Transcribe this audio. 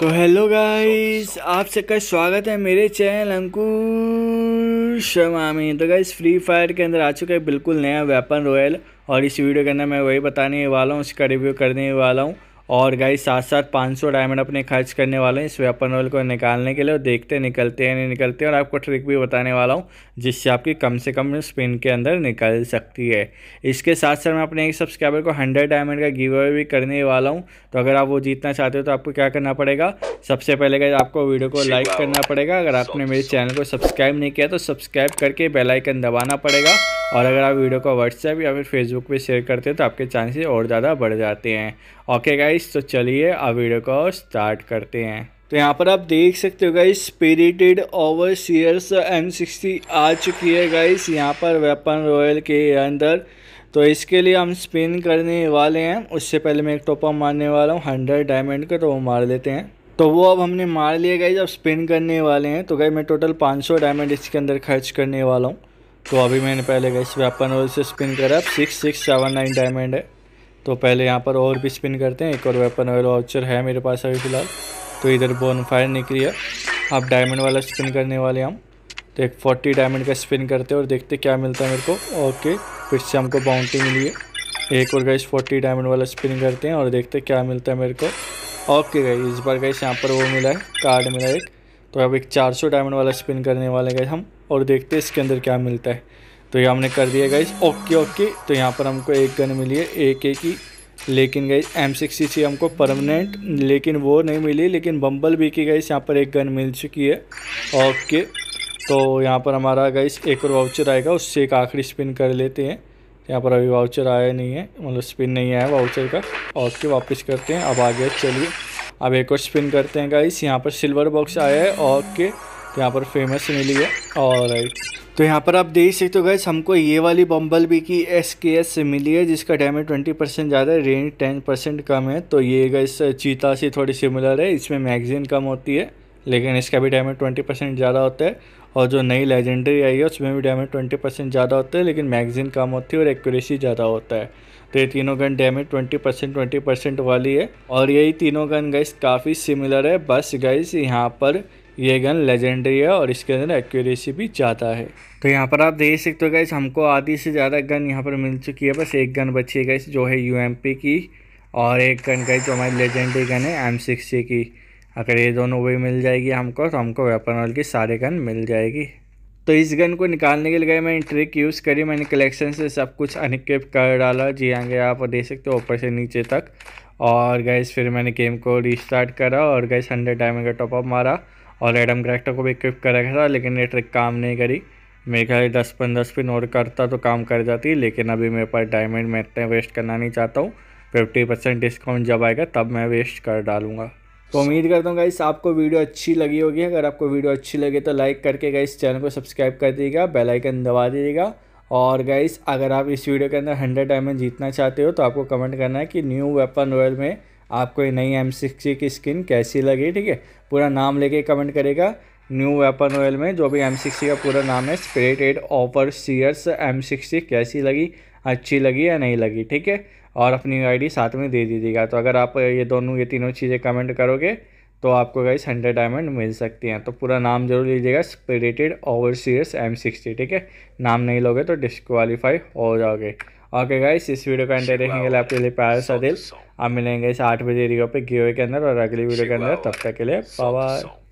तो hello guys oh, आप सबका स्वागत है मेरे चैनल अंकुर शर्मा में तो गाइस फ्री फायर के अंदर आ चुका है बिल्कुल नया वेपन रॉयल और इस वीडियो के अंदर मैं वही बताने वाला हूँ उसका रिव्यू करने वाला हूँ और गाइस साथ साथ 500 डायमंड अपने खर्च करने वाले हैं इस वेपन रोल को निकालने के लिए और देखते निकलते हैं नहीं निकलते हैं और आपको ट्रिक भी बताने वाला हूँ जिससे आपकी कम से कम स्पिन के अंदर निकल सकती है इसके साथ साथ मैं अपने एक सब्सक्राइबर को हंड्रेड डायमंड का गिव अवे भी करने वाला हूँ तो अगर आप वो जीतना चाहते हो तो आपको क्या करना पड़ेगा सबसे पहले गाइज आपको वीडियो को लाइक करना पड़ेगा अगर आपने मेरे चैनल को सब्सक्राइब नहीं किया तो सब्सक्राइब करके बेलाइकन दबाना पड़ेगा और अगर आप वीडियो को व्हाट्सएप या फिर फेसबुक पर शेयर करते हो तो आपके चांसेस और ज़्यादा बढ़ जाते हैं ओके गाइज गाइस तो चलिए अब वीडियो को स्टार्ट करते हैं तो यहाँ पर आप देख सकते हो guys spirited overseers M sixty आ चुकी है गाइस यहाँ पर वेपन रॉयल के अंदर तो इसके लिए हम स्पिन करने वाले हैं उससे पहले मैं एक टोपा मारने वाला हूँ हंड्रेड डायमंड का तो वो मार लेते हैं तो वो अब हमने मार लिया गाइज अब स्पिन करने वाले हैं तो गई मैं टोटल सौ डायमंड इसके अंदर खर्च करने वाला हूँ तो अभी मैंने पहले गई वेपन रॉयल से स्पिन करा six six seven nine diamond है तो पहले यहाँ पर और भी स्पिन करते हैं एक और वेपन ऑयल वाउचर है मेरे पास अभी फ़िलहाल तो इधर बोन फायर निकली है आप डायमंड वाला स्पिन करने वाले हम तो एक फोर्टी डायमंड का स्पिन करते हैं और देखते क्या मिलता है मेरे को ओके फिर से हमको बाउंटी मिली है एक और गैस फोर्टी डायमंड वाला स्पिन करते हैं और देखते क्या मिलता है मेरे को ओके गई इस बार गैस यहाँ पर वो मिला है कार्ड मिला है एक तो अब एक सौ डायमंड वाला स्पिन करने वाले गए हम और देखते हैं इसके अंदर क्या मिलता है तो ये हमने कर दिया गाइज ओके ओके तो यहाँ पर हमको एक गन मिली है ए के की लेकिन गई एम सिक्स सी हमको परमानेंट लेकिन वो नहीं मिली लेकिन बम्बल बी की गई यहाँ पर एक गन मिल चुकी है ओके तो यहाँ पर हमारा गाइस एक और वाउचर आएगा उससे एक आखिरी स्पिन कर लेते हैं यहाँ पर अभी वाउचर आया नहीं है मतलब स्पिन नहीं आया वाउचर का ओके वापस करते हैं अब आगे चलिए अब एक और स्पिन करते हैं गाइस यहाँ पर सिल्वर बॉक्स आया है ओके तो यहाँ पर फेमस मिली है और राइट तो यहाँ पर आप देख सकते हो गैस हमको ये वाली बम्बल बी की एस के एस से मिली है जिसका डैमेज ट्वेंटी परसेंट ज़्यादा है रेंज टेन परसेंट कम है तो ये गैस चीता से थोड़ी सिमिलर है इसमें मैगजीन कम होती है लेकिन इसका भी डैमेज ट्वेंटी परसेंट ज़्यादा होता है और जो नई लेजेंडरी आई है उसमें भी डैमेज ट्वेंटी परसेंट ज़्यादा होता है लेकिन मैगजीन कम होती है और एक्यूरेसी ज़्यादा होता है तो ये तीनों gun damage twenty percent twenty percent वाली है और यही तीनों गन गाइस काफ़ी सिमिलर है बस गाइस यहाँ पर ये गन लेजेंडरी है और इसके अंदर एक्यूरेसी भी ज़्यादा है तो यहाँ पर आप देख सकते हो गए हमको आधी से ज़्यादा गन यहाँ पर मिल चुकी है बस एक गन बची है गई जो है यू की और एक गन गई जो हमारी लेजेंडरी गन है एम की अगर ये दोनों वही मिल जाएगी हमको तो हमको वेपन ऑल की सारे गन मिल जाएगी तो इस गन को निकालने के लिए गए मैंने ट्रिक यूज़ करी मैंने कलेक्शन से सब कुछ अनक्रिप्ट कर डाला जी आगे हाँ आप देख सकते हो ऊपर से नीचे तक और गैस फिर मैंने गेम को रिस्टार्ट करा और गैस हंड्रेड डायमंड का टॉपअप मारा और एडम ग्रैक्टर को भी इक्विप कर रखा था लेकिन ये ट्रिक काम नहीं करी मेरे ख्याल दस पंद्रह स्पिन और करता तो काम कर जाती लेकिन अभी मेरे पास डायमंड मैं इतने वेस्ट करना नहीं चाहता हूँ फिफ्टी परसेंट डिस्काउंट जब आएगा तब मैं वेस्ट कर डालूंगा तो उम्मीद करता हूँ गाइस आपको वीडियो अच्छी लगी होगी अगर आपको वीडियो अच्छी लगे तो लाइक करके गाइस चैनल को सब्सक्राइब कर दीजिएगा बेल आइकन दबा दीजिएगा और गाइस अगर आप इस वीडियो के अंदर हंड्रेड डायमंड जीतना चाहते हो तो आपको कमेंट करना है कि न्यू वेपन रॉयल में आपको नई एम सिक्सटी की स्किन कैसी लगी ठीक है पूरा नाम लेके कमेंट करेगा न्यू वेपन ऑयल में जो भी एम सिक्सटी का पूरा नाम है spirited overseers M sixty कैसी लगी अच्छी लगी या नहीं लगी ठीक है और अपनी आईडी साथ में दे दीजिएगा तो अगर आप ये दोनों ये तीनों चीज़ें कमेंट करोगे तो आपको गाइस हंड्रेड डायमंड मिल सकती हैं तो पूरा नाम जरूर लीजिएगा स्प्रेटेड ओवर एम सिक्सटी ठीक है नाम नहीं लोगे तो डिस्कवालीफाई हो जाओगे ओके गाइस इस वीडियो का देखने देखेंगे लिए आपके लिए प्यार सा दिल आप मिलेंगे इस आठ बजे रिगो पे गिवे के अंदर और अगली वीडियो के अंदर तब तक के लिए बाय